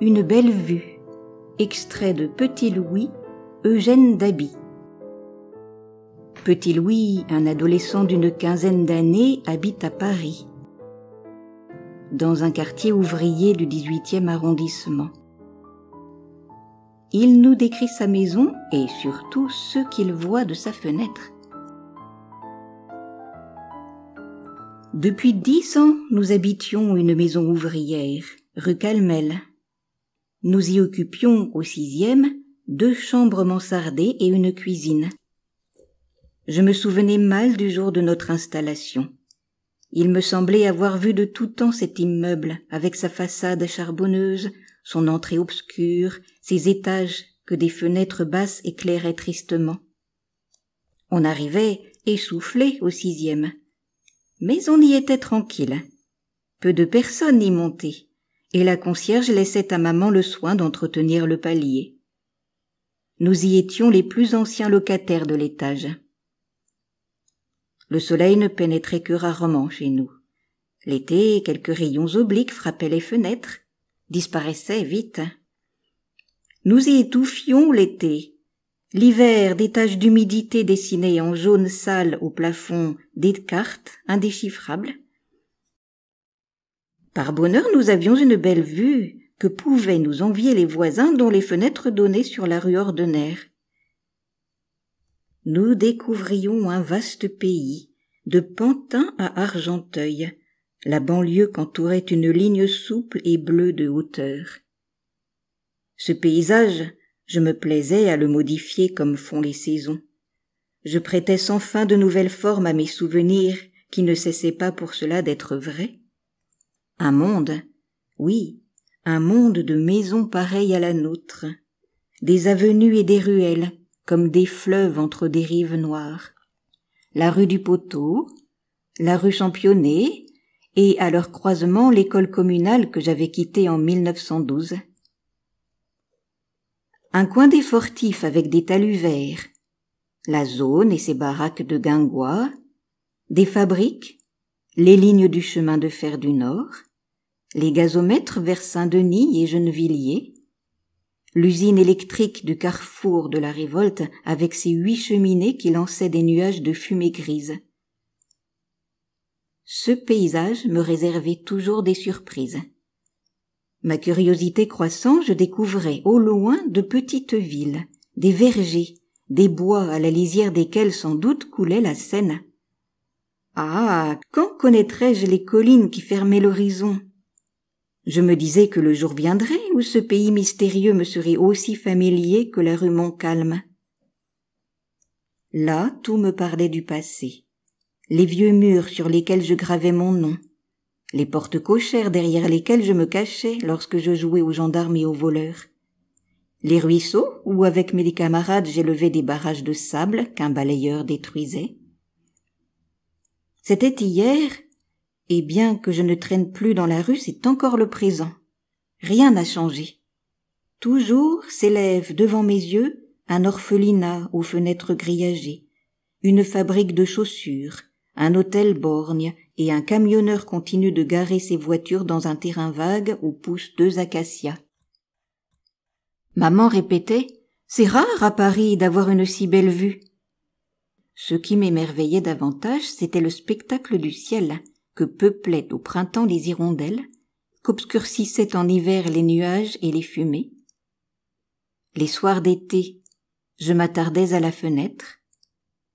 Une belle vue. Extrait de Petit Louis, Eugène Daby. Petit Louis, un adolescent d'une quinzaine d'années, habite à Paris, dans un quartier ouvrier du 18e arrondissement. Il nous décrit sa maison et surtout ce qu'il voit de sa fenêtre. Depuis dix ans, nous habitions une maison ouvrière, rue Calmel, nous y occupions, au sixième, deux chambres mansardées et une cuisine. Je me souvenais mal du jour de notre installation. Il me semblait avoir vu de tout temps cet immeuble, avec sa façade charbonneuse, son entrée obscure, ses étages que des fenêtres basses éclairaient tristement. On arrivait essoufflé au sixième. Mais on y était tranquille. Peu de personnes y montaient et la concierge laissait à maman le soin d'entretenir le palier. Nous y étions les plus anciens locataires de l'étage. Le soleil ne pénétrait que rarement chez nous. L'été, quelques rayons obliques frappaient les fenêtres, disparaissaient vite. Nous y étouffions l'été. L'hiver, des taches d'humidité dessinées en jaune sale au plafond, des cartes indéchiffrables, par bonheur, nous avions une belle vue que pouvaient nous envier les voisins dont les fenêtres donnaient sur la rue ordinaire. Nous découvrions un vaste pays, de Pantin à Argenteuil, la banlieue qu'entourait une ligne souple et bleue de hauteur. Ce paysage, je me plaisais à le modifier comme font les saisons. Je prêtais sans fin de nouvelles formes à mes souvenirs qui ne cessaient pas pour cela d'être vrais. Un monde, oui, un monde de maisons pareilles à la nôtre, des avenues et des ruelles, comme des fleuves entre des rives noires. La rue du Poteau, la rue Championnet, et à leur croisement l'école communale que j'avais quittée en 1912. Un coin des fortifs avec des talus verts, la zone et ses baraques de guingois, des fabriques, les lignes du chemin de fer du Nord, les gazomètres vers Saint-Denis et Gennevilliers, l'usine électrique du carrefour de la révolte avec ses huit cheminées qui lançaient des nuages de fumée grise. Ce paysage me réservait toujours des surprises. Ma curiosité croissant, je découvrais au loin de petites villes, des vergers, des bois à la lisière desquels sans doute coulait la Seine. Ah. Quand connaîtrais je les collines qui fermaient l'horizon, je me disais que le jour viendrait où ce pays mystérieux me serait aussi familier que la rue Montcalm. Là, tout me parlait du passé. Les vieux murs sur lesquels je gravais mon nom, les portes cochères derrière lesquelles je me cachais lorsque je jouais aux gendarmes et aux voleurs, les ruisseaux où avec mes camarades j'élevais des barrages de sable qu'un balayeur détruisait. C'était hier, et bien que je ne traîne plus dans la rue, c'est encore le présent. Rien n'a changé. Toujours s'élève devant mes yeux un orphelinat aux fenêtres grillagées, une fabrique de chaussures, un hôtel borgne et un camionneur continue de garer ses voitures dans un terrain vague où poussent deux acacias. Maman répétait C'est rare à Paris d'avoir une si belle vue. Ce qui m'émerveillait davantage, c'était le spectacle du ciel, que peuplaient au printemps les hirondelles, qu'obscurcissaient en hiver les nuages et les fumées. Les soirs d'été, je m'attardais à la fenêtre.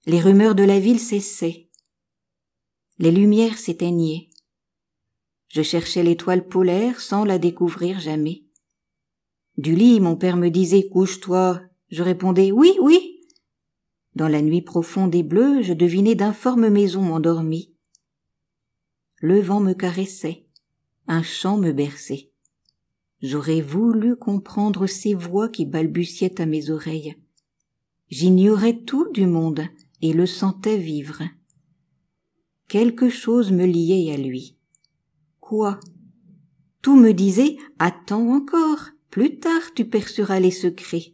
Les rumeurs de la ville cessaient. Les lumières s'éteignaient. Je cherchais l'étoile polaire sans la découvrir jamais. Du lit, mon père me disait couche-toi. Je répondais oui, oui. Dans la nuit profonde et bleue, je devinais d'informes maisons endormies le vent me caressait, un chant me berçait. J'aurais voulu comprendre ces voix qui balbutiaient à mes oreilles. J'ignorais tout du monde et le sentais vivre. Quelque chose me liait à lui. Quoi Tout me disait Attends encore, plus tard tu perceras les secrets.